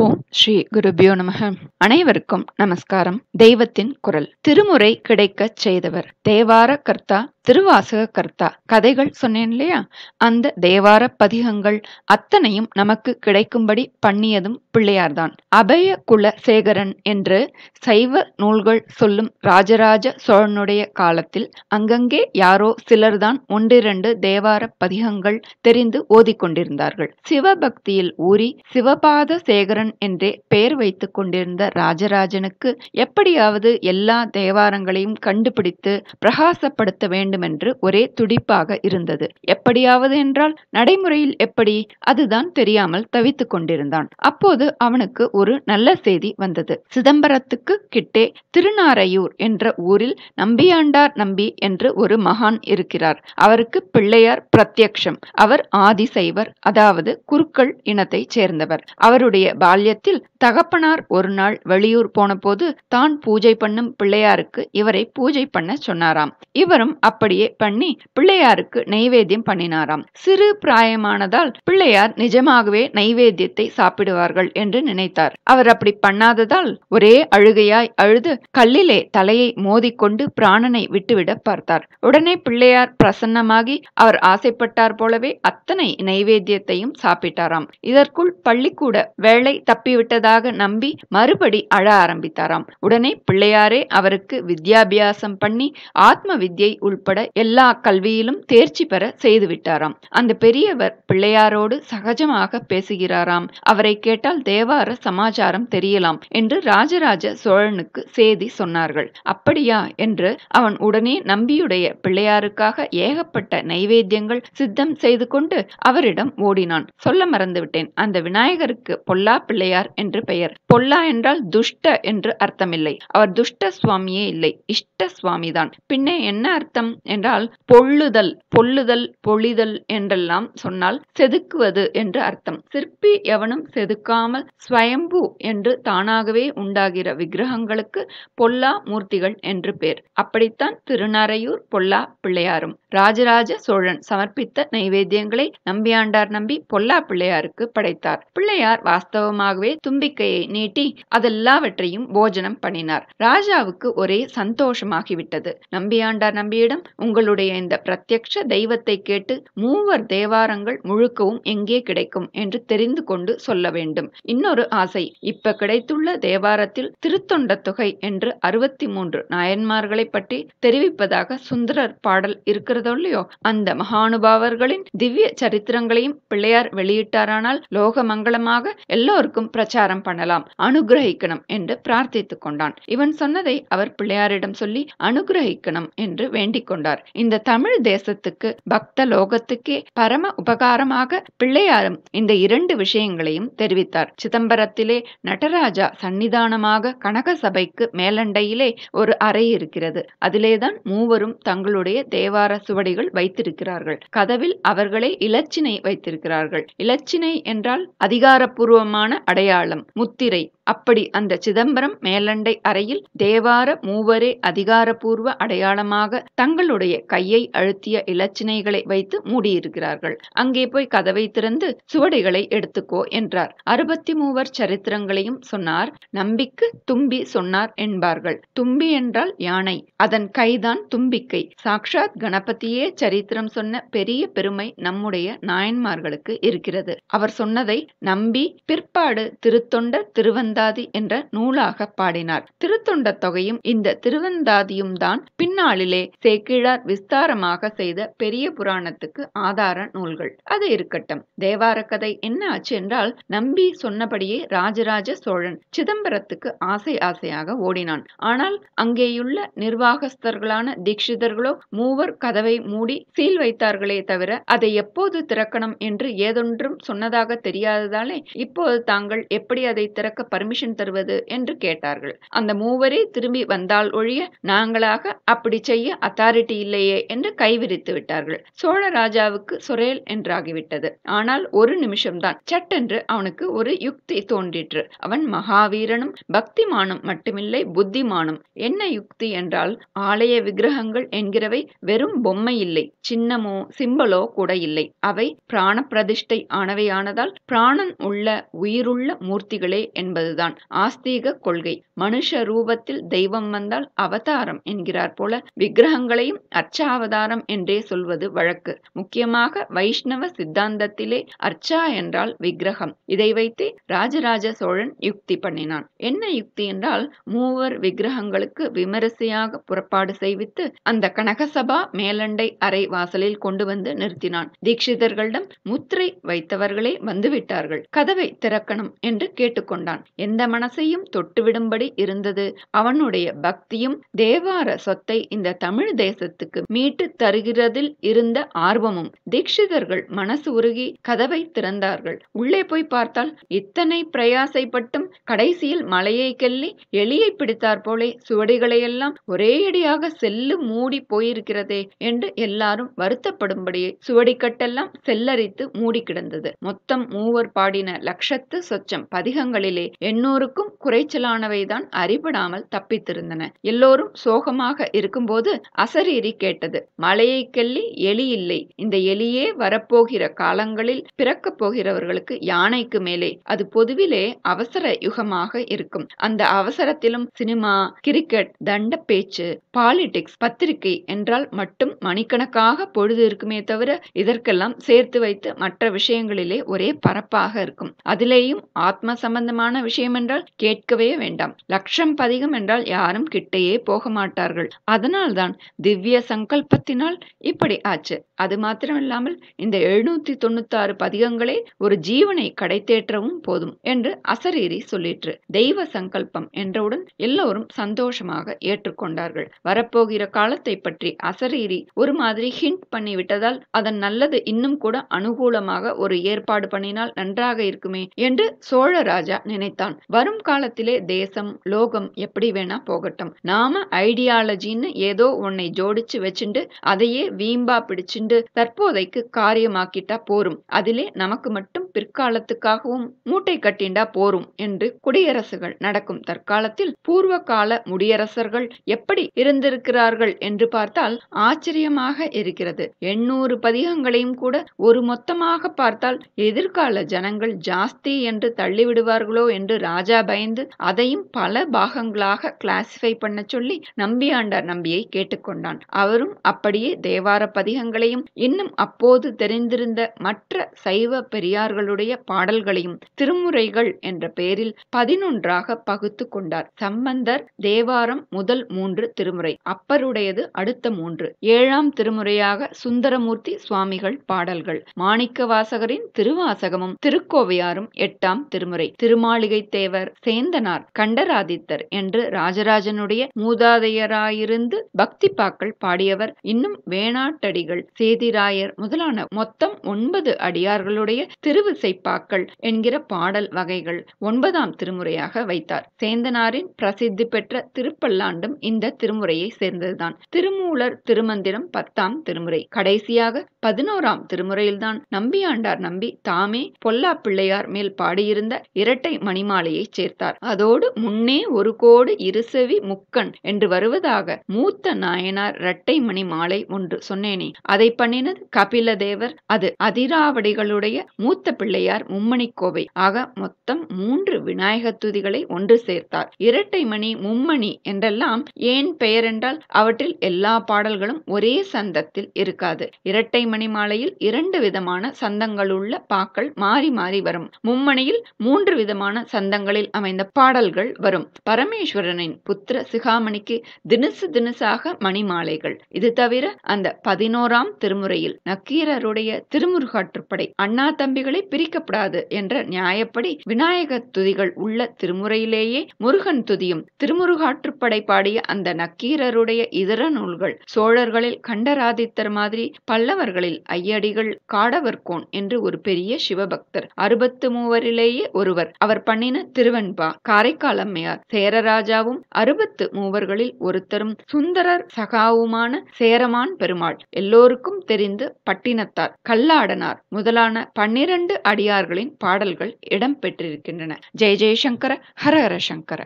ஓம் ஸ்ரீ குருபியோ நமக அனைவருக்கும் நமஸ்காரம் தெய்வத்தின் குரல் திருமுறை கிடைக்கச் செய்தவர் தேவார கர்த்தா திருவாசக கர்த்தா கதைகள் சொன்னேன் இல்லையா அந்த தேவார பதிகங்கள் அத்தனையும் நமக்கு கிடைக்கும்படி பண்ணியதும் பிள்ளையார்தான் அபய குல சேகரன் என்று சைவ நூல்கள் சொல்லும் ராஜராஜ சோழனுடைய காலத்தில் அங்கங்கே யாரோ சிலர்தான் ஒன்றிரண்டு தேவார பதிகங்கள் தெரிந்து ஓதிக்கொண்டிருந்தார்கள் சிவபக்தியில் ஊறி சிவபாத சேகரன் சந்திரன் என்றே பெயர் வைத்துக் கொண்டிருந்த ராஜராஜனுக்கு எப்படியாவது எல்லா தேவாரங்களையும் கண்டுபிடித்து பிரகாசப்படுத்த வேண்டுமென்று ஒரே துடிப்பாக இருந்தது எப்படியாவது என்றால் நடைமுறையில் எப்படி அதுதான் தெரியாமல் தவித்துக் கொண்டிருந்தான் அப்போது அவனுக்கு ஒரு நல்ல செய்தி வந்தது சிதம்பரத்துக்கு கிட்டே திருநாரையூர் என்ற ஊரில் நம்பியாண்டார் நம்பி என்று ஒரு மகான் இருக்கிறார் அவருக்கு பிள்ளையார் பிரத்யக்ஷம் அவர் ஆதிசைவர் அதாவது குருக்கள் இனத்தைச் சேர்ந்தவர் அவருடைய பால்யத்தில் தகப்பனார் ஒரு நாள் வெளியூர் போனபோது தான் பூஜை பண்ணும் பிள்ளையாருக்கு இவரை பூஜை பண்ண சொன்னாராம் இவரும் அப்படியே பண்ணி பிள்ளையாருக்கு நைவேத்தியம் பண்ணினாராம் சிறு பிராயமானதால் பிள்ளையார் நிஜமாகவே நைவேத்தியத்தை சாப்பிடுவார்கள் என்று நினைத்தார் அவர் அப்படி பண்ணாததால் ஒரே அழுகையாய் அழுது கல்லிலே தலையை மோதிக்கொண்டு பிராணனை விட்டுவிட பார்த்தார் உடனே பிள்ளையார் பிரசன்னமாகி அவர் ஆசைப்பட்டார் போலவே அத்தனை நைவேத்தியத்தையும் சாப்பிட்டாராம் இதற்குள் பள்ளிக்கூட வேலை பிள்ளை தப்பிவிட்டதாக நம்பி மறுபடி அழ ஆரம்பித்தாராம் உடனே பிள்ளையாரே அவருக்கு வித்யாபியாசம் பண்ணி ஆத்ம வித்யை உள்பட எல்லா கல்வியிலும் தேர்ச்சி பெற செய்துவிட்டாராம் அந்த பெரியவர் பிள்ளையாரோடு சகஜமாக பேசுகிறாராம் அவரை கேட்டால் தேவார சமாச்சாரம் தெரியலாம் என்று ராஜராஜ சோழனுக்கு சேதி சொன்னார்கள் அப்படியா என்று அவன் உடனே நம்பியுடைய பிள்ளையாருக்காக ஏகப்பட்ட நைவேத்தியங்கள் சித்தம் செய்து கொண்டு அவரிடம் ஓடினான் சொல்ல மறந்துவிட்டேன் அந்த விநாயகருக்கு பொல்லா பிள்ளையார் என்று பெயர் பொல்லா என்றால் துஷ்ட என்று அர்த்தமில்லை அவர் துஷ்ட சுவாமியே இல்லை இஷ்ட சுவாமிதான் பின்னே என்ன அர்த்தம் என்றால் பொள்ளுதல் பொல்லுதல் பொழிதல் என்றெல்லாம் சொன்னால் செதுக்குவது என்று அர்த்தம் சிற்பி எவனும் செதுக்காமல் ஸ்வயம்பு என்று தானாகவே உண்டாகிற விக்கிரகங்களுக்கு பொல்லா மூர்த்திகள் என்று பெயர் அப்படித்தான் திருநாரையூர் பொல்லா பிள்ளையாரும் ராஜராஜ சோழன் சமர்ப்பித்த நைவேத்தியங்களை நம்பியாண்டார் நம்பி பொல்லா பிள்ளையாருக்கு படைத்தார் பிள்ளையார் வாஸ்தவம் சுபாவமாகவே தும்பிக்கையை நீட்டி அதெல்லாவற்றையும் போஜனம் பண்ணினார் ராஜாவுக்கு ஒரே சந்தோஷமாகிவிட்டது நம்பியாண்டார் நம்பியிடம் உங்களுடைய இந்த பிரத்யக்ஷ தெய்வத்தை கேட்டு மூவர் தேவாரங்கள் முழுக்கவும் எங்கே கிடைக்கும் என்று தெரிந்து கொண்டு சொல்ல வேண்டும் இன்னொரு ஆசை இப்ப கிடைத்துள்ள தேவாரத்தில் திருத்தொண்ட தொகை என்று அறுபத்தி மூன்று நாயன்மார்களை பற்றி தெரிவிப்பதாக சுந்தரர் பாடல் இருக்கிறதோ இல்லையோ அந்த மகானுபாவர்களின் திவ்ய சரித்திரங்களையும் பிள்ளையார் வெளியிட்டாரானால் லோக மங்களமாக எல்லோரும் எல்லோருக்கும் பிரச்சாரம் பண்ணலாம் அனுகிரகிக்கணும் என்று பிரார்த்தித்துக் கொண்டான் இவன் சொன்னதை அவர் பிள்ளையாரிடம் சொல்லி அனுகிரகிக்கணும் என்று வேண்டிக் கொண்டார் இந்த தமிழ் தேசத்துக்கு பக்த லோகத்துக்கே பரம உபகாரமாக பிள்ளையாரும் இந்த இரண்டு விஷயங்களையும் தெரிவித்தார் சிதம்பரத்திலே நடராஜா சன்னிதானமாக கனக சபைக்கு மேலண்டையிலே ஒரு அறை இருக்கிறது அதிலேதான் மூவரும் தங்களுடைய தேவார சுவடிகள் வைத்திருக்கிறார்கள் கதவில் அவர்களே இலச்சினை வைத்திருக்கிறார்கள் இலச்சினை என்றால் அதிகாரப்பூர்வமான அடையாளம் முத்திரை அப்படி அந்த சிதம்பரம் மேலண்டை அறையில் தேவார மூவரே அதிகாரபூர்வ அடையாளமாக தங்களுடைய கையை அழுத்திய இலச்சினைகளை வைத்து மூடியிருக்கிறார்கள் அங்கே போய் கதவை திறந்து சுவடிகளை எடுத்துக்கோ என்றார் அறுபத்தி மூவர் சரித்திரங்களையும் சொன்னார் நம்பிக்கு தும்பி சொன்னார் என்பார்கள் தும்பி என்றால் யானை அதன் கைதான் தும்பிக்கை சாக்ஷாத் கணபதியே சரித்திரம் சொன்ன பெரிய பெருமை நம்முடைய நாயன்மார்களுக்கு இருக்கிறது அவர் சொன்னதை நம்பி பிற்பாடு திருத்தொண்ட திருவந்த திருவந்தாதி என்ற நூலாக பாடினார் திருத்தொண்ட தொகையும் இந்த திருவந்தாதியும் தான் பின்னாளிலே சேக்கிழார் விஸ்தாரமாக செய்த பெரிய புராணத்துக்கு ஆதார நூல்கள் அது இருக்கட்டும் தேவார கதை என்ன ஆச்சு என்றால் நம்பி சொன்னபடியே ராஜராஜ சோழன் சிதம்பரத்துக்கு ஆசை ஆசையாக ஓடினான் ஆனால் அங்கேயுள்ள நிர்வாகஸ்தர்களான தீட்சிதர்களோ மூவர் கதவை மூடி சீல் வைத்தார்களே தவிர அதை எப்போது திறக்கணும் என்று ஏதொன்றும் சொன்னதாக தெரியாததாலே இப்போது தாங்கள் எப்படி அதை திறக்க பர்மிஷன் தருவது என்று கேட்டார்கள் அந்த மூவரே திரும்பி வந்தால் ஒழிய நாங்களாக அப்படி செய்ய அத்தாரிட்டி இல்லையே என்று கைவிரித்து விட்டார்கள் சோழ ராஜாவுக்கு சொரேல் என்றாகிவிட்டது ஆனால் ஒரு நிமிஷம்தான் சட்டென்று அவனுக்கு ஒரு யுக்தி தோன்றிற்று அவன் மகாவீரனும் பக்திமானும் மட்டுமில்லை புத்திமானும் என்ன யுக்தி என்றால் ஆலய விக்கிரகங்கள் என்கிறவை வெறும் பொம்மை இல்லை சின்னமோ சிம்பலோ கூட இல்லை அவை பிராண பிரதிஷ்டை ஆனவையானதால் பிராணன் உள்ள உயிருள்ள மூர்த்திகளே என்பது என்பதுதான் ஆஸ்தீக கொள்கை மனுஷ ரூபத்தில் தெய்வம் வந்தால் அவதாரம் என்கிறார் போல விக்கிரகங்களையும் அர்ச்சாவதாரம் என்றே சொல்வது வழக்கு முக்கியமாக வைஷ்ணவ சித்தாந்தத்திலே அர்ச்சா என்றால் விக்கிரகம் இதை வைத்து ராஜராஜ சோழன் யுக்தி பண்ணினான் என்ன யுக்தி என்றால் மூவர் விக்கிரகங்களுக்கு விமரிசையாக புறப்பாடு செய்வித்து அந்த கனகசபா மேலண்டை அறை வாசலில் கொண்டு வந்து நிறுத்தினான் தீட்சிதர்களிடம் முத்திரை வைத்தவர்களே வந்துவிட்டார்கள் கதவை திறக்கணும் என்று கேட்டுக்கொண்டான் எந்த மனசையும் தொட்டுவிடும்படி இருந்தது அவனுடைய பக்தியும் தேவார சொத்தை இந்த தமிழ் தேசத்துக்கு மீட்டு தருகிறதில் இருந்த ஆர்வமும் தீட்சிதர்கள் மனசு உருகி கதவை திறந்தார்கள் உள்ளே போய் பார்த்தால் இத்தனை பிரயாசைப்பட்டும் கடைசியில் மலையை கெல்லி எலியை பிடித்தார் போலே சுவடிகளையெல்லாம் ஒரேயடியாக செல்லு மூடி போயிருக்கிறதே என்று எல்லாரும் வருத்தப்படும்படியே சுவடிக்கட்டெல்லாம் செல்லரித்து மூடி கிடந்தது மொத்தம் மூவர் பாடின லட்சத்து சொச்சம் பதிகங்களிலே எண்ணூருக்கும் குறைச்சலானவைதான் அறிபடாமல் தப்பித்திருந்தன எல்லோரும் சோகமாக இருக்கும்போது அசரீரி கேட்டது மலையை கெல்லி எலி இல்லை இந்த எலியே வரப்போகிற காலங்களில் பிறக்கப் போகிறவர்களுக்கு யானைக்கு மேலே அது பொதுவிலே அவசர யுகமாக இருக்கும் அந்த அவசரத்திலும் சினிமா கிரிக்கெட் தண்ட பேச்சு பாலிடிக்ஸ் பத்திரிகை என்றால் மட்டும் மணிக்கணக்காக பொழுது இருக்குமே தவிர இதற்கெல்லாம் சேர்த்து வைத்து மற்ற விஷயங்களிலே ஒரே பரப்பாக இருக்கும் அதிலேயும் ஆத்ம சம்பந்தமான விஷயம் விஷயம் என்றால் கேட்கவே வேண்டாம் லட்சம் பதிகம் என்றால் யாரும் கிட்டேயே போக மாட்டார்கள் அதனால்தான் திவ்ய சங்கல்பத்தினால் இப்படி ஆச்சு அது மாத்திரமில்லாமல் இந்த எழுநூத்தி தொண்ணூத்தாறு பதிகங்களே ஒரு ஜீவனை கடைத்தேற்றவும் போதும் என்று அசரீரி சொல்லிற்று தெய்வ சங்கல்பம் என்றவுடன் எல்லோரும் சந்தோஷமாக ஏற்றுக்கொண்டார்கள் வரப்போகிற காலத்தை பற்றி அசரீரி ஒரு மாதிரி ஹிண்ட் பண்ணிவிட்டதால் அதன் நல்லது இன்னும் கூட அனுகூலமாக ஒரு ஏற்பாடு பண்ணினால் நன்றாக இருக்குமே என்று சோழராஜா நினைத்தான் தான் வரும் காலத்திலே தேசம் லோகம் எப்படி வேணா போகட்டும் நாம ஐடியாலஜின்னு ஏதோ உன்னை ஜோடிச்சு வச்சுண்டு அதையே வீம்பா பிடிச்சுண்டு தற்போதைக்கு காரியமாக்கிட்டா போரும் அதிலே நமக்கு மட்டும் பிற்காலத்துக்காகவும் மூட்டை கட்டிண்டா போரும் என்று குடியரசுகள் நடக்கும் தற்காலத்தில் பூர்வ கால முடியரசர்கள் எப்படி இருந்திருக்கிறார்கள் என்று பார்த்தால் ஆச்சரியமாக இருக்கிறது எண்ணூறு பதிகங்களையும் கூட ஒரு மொத்தமாக பார்த்தால் எதிர்கால ஜனங்கள் ஜாஸ்தி என்று தள்ளிவிடுவார்களோ என்று ராஜா பயந்து அதையும் பல பாகங்களாக கிளாசிஃபை பண்ண சொல்லி நம்பியாண்டார் நம்பியை கேட்டுக்கொண்டான் அவரும் அப்படியே தேவார பதிகங்களையும் இன்னும் அப்போது தெரிந்திருந்த மற்ற சைவ பெரியார்களுடைய பாடல்களையும் திருமுறைகள் என்ற பெயரில் பதினொன்றாக பகுத்து கொண்டார் சம்பந்தர் தேவாரம் முதல் மூன்று திருமுறை அப்பருடையது அடுத்த மூன்று ஏழாம் திருமுறையாக சுந்தரமூர்த்தி சுவாமிகள் பாடல்கள் மாணிக்க வாசகரின் திருவாசகமும் திருக்கோவையாரும் எட்டாம் திருமுறை திருமாளிகை வந்தியத்தேவர் சேந்தனார் கண்டராதித்தர் என்று ராஜராஜனுடைய மூதாதையராயிருந்து பக்தி பாக்கள் பாடியவர் இன்னும் வேணாட்டடிகள் சேதிராயர் முதலான மொத்தம் ஒன்பது அடியார்களுடைய திருவிசைப்பாக்கள் என்கிற பாடல் வகைகள் ஒன்பதாம் திருமுறையாக வைத்தார் சேந்தனாரின் பிரசித்தி பெற்ற திருப்பல்லாண்டும் இந்த திருமுறையை சேர்ந்ததுதான் திருமூலர் திருமந்திரம் பத்தாம் திருமுறை கடைசியாக பதினோராம் திருமுறையில்தான் நம்பியாண்டார் நம்பி தாமே பொல்லா பிள்ளையார் மேல் பாடியிருந்த இரட்டை மணிமா திருமாலையை சேர்த்தார் அதோடு முன்னே ஒரு கோடு இருசவி முக்கன் என்று வருவதாக மூத்த நாயனார் இரட்டை மணி மாலை ஒன்று சொன்னேனே அதை பண்ணினது கபில தேவர் அது அதிராவடிகளுடைய மூத்த பிள்ளையார் மும்மணி கோவை ஆக மொத்தம் மூன்று விநாயக துதிகளை ஒன்று சேர்த்தார் இரட்டை மணி மும்மணி என்றெல்லாம் ஏன் பெயர் என்றால் அவற்றில் எல்லா பாடல்களும் ஒரே சந்தத்தில் இருக்காது இரட்டை மணி மாலையில் இரண்டு விதமான சந்தங்களுள்ள பாக்கள் மாறி மாறி வரும் மும்மணியில் மூன்று விதமான சந்த ஸ்கந்தங்களில் அமைந்த பாடல்கள் வரும் பரமேஸ்வரனின் புத்திர சிகாமணிக்கு தினசு தினசாக மணிமாலைகள் இது தவிர அந்த பதினோராம் திருமுறையில் நக்கீரருடைய திருமுருகாற்றுப்படை அண்ணா தம்பிகளை பிரிக்கப்படாது என்ற நியாயப்படி விநாயக துதிகள் உள்ள திருமுறையிலேயே முருகன் துதியும் திருமுருகாற்றுப்படை பாடிய அந்த நக்கீரருடைய இதர நூல்கள் சோழர்களில் கண்டராதித்தர் மாதிரி பல்லவர்களில் ஐயடிகள் காடவர்கோன் என்று ஒரு பெரிய சிவபக்தர் அறுபத்து மூவரிலேயே ஒருவர் அவர் பண்ணின என திருவன்பா காரைக்கால் அம்மையார் சேரராஜாவும் அறுபத்து மூவர்களில் ஒருத்தரும் சுந்தரர் சகாவுமான சேரமான் பெருமாள் எல்லோருக்கும் தெரிந்து பட்டினத்தார் கல்லாடனார் முதலான பன்னிரண்டு அடியார்களின் பாடல்கள் இடம்பெற்றிருக்கின்றன ஜெய ஜெயசங்கர ஹர ஹர சங்கர